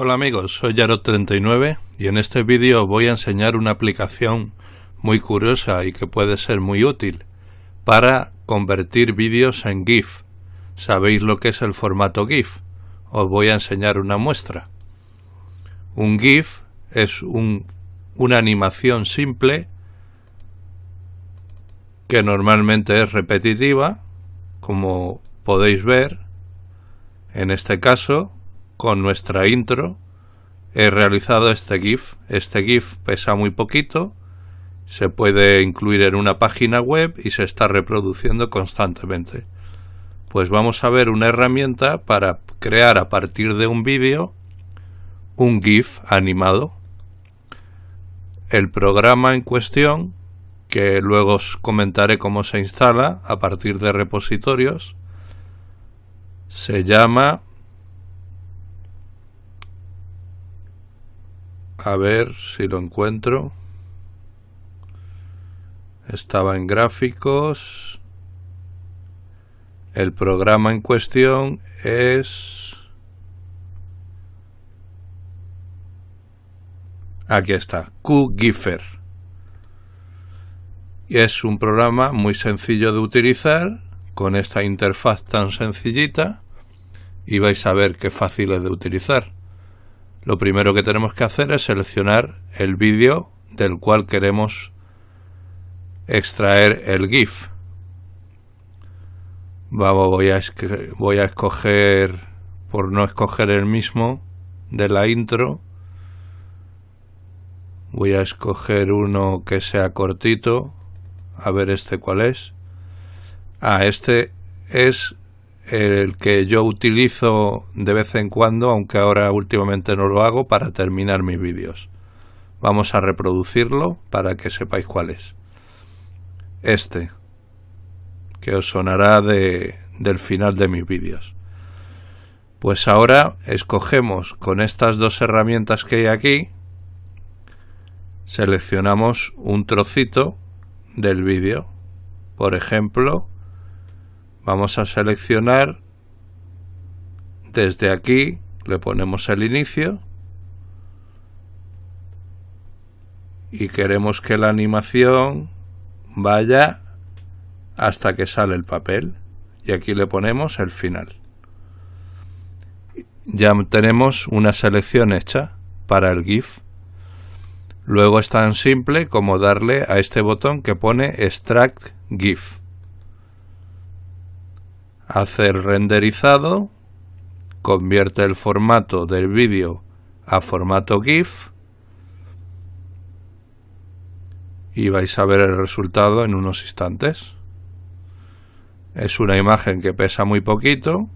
Hola amigos, soy Yarot39 y en este vídeo voy a enseñar una aplicación muy curiosa y que puede ser muy útil para convertir vídeos en GIF. ¿Sabéis lo que es el formato GIF? Os voy a enseñar una muestra. Un GIF es un, una animación simple que normalmente es repetitiva, como podéis ver. En este caso, con nuestra intro he realizado este GIF. Este GIF pesa muy poquito, se puede incluir en una página web y se está reproduciendo constantemente. Pues vamos a ver una herramienta para crear a partir de un vídeo un GIF animado. El programa en cuestión, que luego os comentaré cómo se instala a partir de repositorios, se llama a ver si lo encuentro. Estaba en gráficos. El programa en cuestión es... Aquí está, Y Es un programa muy sencillo de utilizar, con esta interfaz tan sencillita, y vais a ver qué fácil es de utilizar lo primero que tenemos que hacer es seleccionar el vídeo del cual queremos extraer el GIF. Vamos, voy a, voy a escoger, por no escoger el mismo de la intro, voy a escoger uno que sea cortito, a ver este cuál es. Ah, este es el que yo utilizo de vez en cuando, aunque ahora últimamente no lo hago, para terminar mis vídeos. Vamos a reproducirlo para que sepáis cuál es. Este, que os sonará del final de mis vídeos. Pues ahora escogemos con estas dos herramientas que hay aquí, seleccionamos un trocito del vídeo. Por ejemplo, Vamos a seleccionar desde aquí, le ponemos el inicio y queremos que la animación vaya hasta que sale el papel y aquí le ponemos el final. Ya tenemos una selección hecha para el GIF. Luego es tan simple como darle a este botón que pone Extract GIF hacer renderizado, convierte el formato del vídeo a formato GIF y vais a ver el resultado en unos instantes. Es una imagen que pesa muy poquito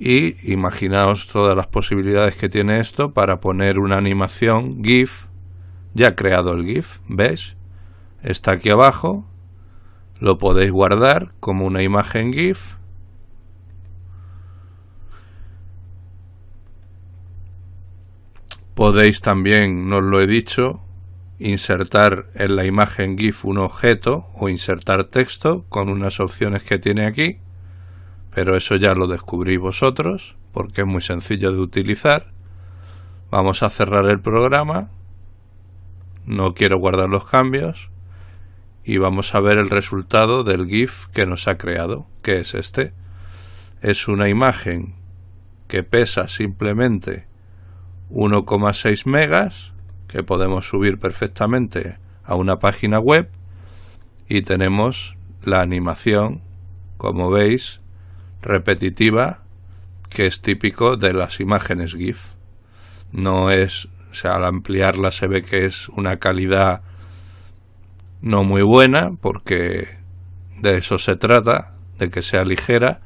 y imaginaos todas las posibilidades que tiene esto para poner una animación GIF. Ya creado el GIF, ¿veis? Está aquí abajo, lo podéis guardar como una imagen GIF. Podéis también, no os lo he dicho, insertar en la imagen GIF un objeto o insertar texto con unas opciones que tiene aquí, pero eso ya lo descubrí vosotros porque es muy sencillo de utilizar. Vamos a cerrar el programa. No quiero guardar los cambios y vamos a ver el resultado del GIF que nos ha creado, que es este. Es una imagen que pesa simplemente 1,6 megas, que podemos subir perfectamente a una página web, y tenemos la animación, como veis, repetitiva, que es típico de las imágenes GIF. No es, o sea, al ampliarla se ve que es una calidad no muy buena, porque de eso se trata, de que sea ligera,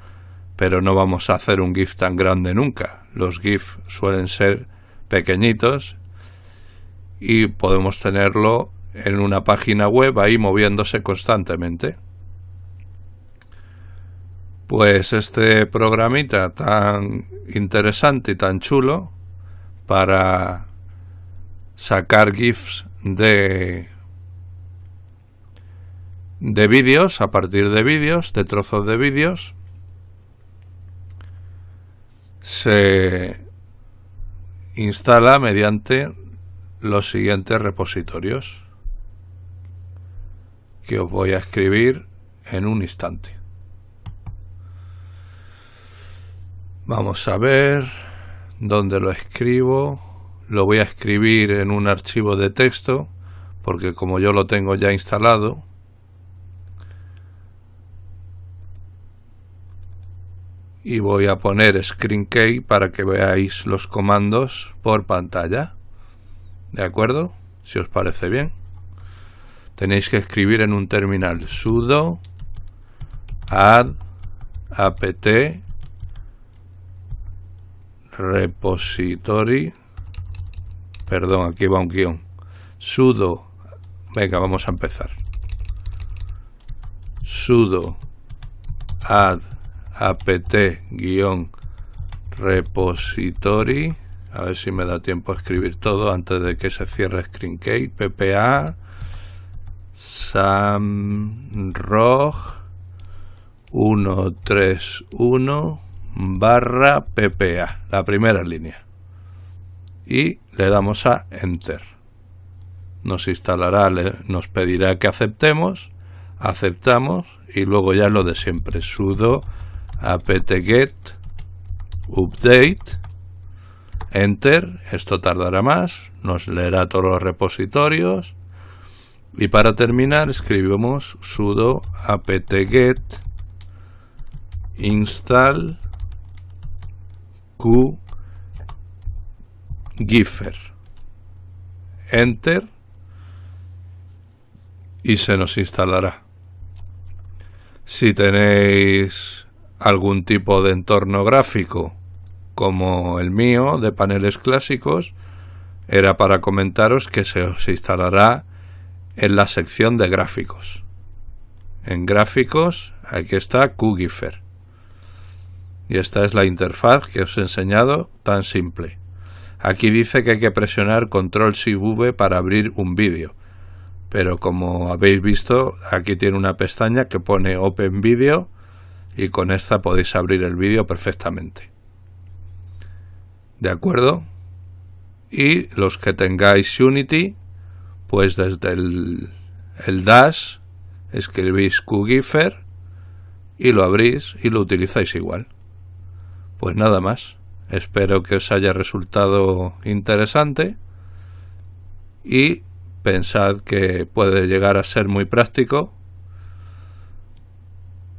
pero no vamos a hacer un GIF tan grande nunca. Los gifs suelen ser pequeñitos y podemos tenerlo en una página web ahí moviéndose constantemente. Pues este programita tan interesante y tan chulo para sacar GIFs de de vídeos, a partir de vídeos, de trozos de vídeos, se instala mediante los siguientes repositorios que os voy a escribir en un instante. Vamos a ver dónde lo escribo. Lo voy a escribir en un archivo de texto porque como yo lo tengo ya instalado, y voy a poner ScreenKey para que veáis los comandos por pantalla. ¿De acuerdo? Si os parece bien. Tenéis que escribir en un terminal sudo add apt repository perdón, aquí va un guión sudo venga, vamos a empezar sudo add apt-repository, a ver si me da tiempo a escribir todo antes de que se cierre Screencase, ppa, samrog 131 barra ppa, la primera línea. Y le damos a Enter. Nos instalará, nos pedirá que aceptemos, aceptamos y luego ya lo de siempre, sudo apt-get update enter esto tardará más nos leerá todos los repositorios y para terminar escribimos sudo apt-get install q giffer enter y se nos instalará si tenéis algún tipo de entorno gráfico como el mío de paneles clásicos, era para comentaros que se os instalará en la sección de gráficos. En gráficos, aquí está QGIFER. Y esta es la interfaz que os he enseñado, tan simple. Aquí dice que hay que presionar control V para abrir un vídeo. Pero como habéis visto, aquí tiene una pestaña que pone Open Video y con esta podéis abrir el vídeo perfectamente. ¿De acuerdo? Y los que tengáis Unity, pues desde el, el dash escribís QGIFER y lo abrís y lo utilizáis igual. Pues nada más. Espero que os haya resultado interesante y pensad que puede llegar a ser muy práctico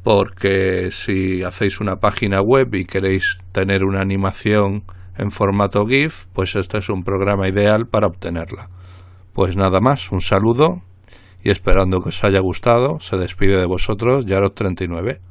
porque si hacéis una página web y queréis tener una animación en formato GIF, pues este es un programa ideal para obtenerla. Pues nada más, un saludo y esperando que os haya gustado, se despide de vosotros y 39